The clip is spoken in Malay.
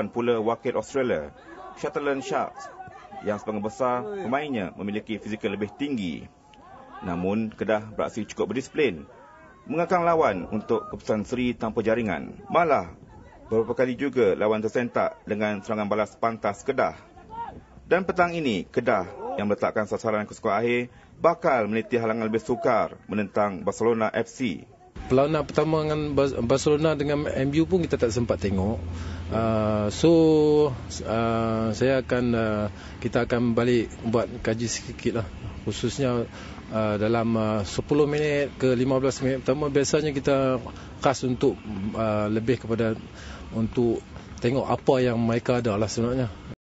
Dan pula wakil Australia, Shetland Sharks yang sebagai besar pemainnya memiliki fizikal lebih tinggi. Namun, Kedah beraksi cukup berdisiplin mengakang lawan untuk keputusan seri tanpa jaringan. Malah, beberapa kali juga lawan tersentak dengan serangan balas pantas Kedah. Dan petang ini, Kedah yang meletakkan sasaran ke skor akhir bakal meniti halangan lebih sukar menentang Barcelona FC pelawanan pertama dengan Barcelona dengan MU pun kita tak sempat tengok. Uh, so uh, saya akan uh, kita akan balik buat kaji sikit lah khususnya uh, dalam uh, 10 minit ke 15 minit pertama biasanya kita khas untuk uh, lebih kepada untuk tengok apa yang mereka ada lah sebenarnya.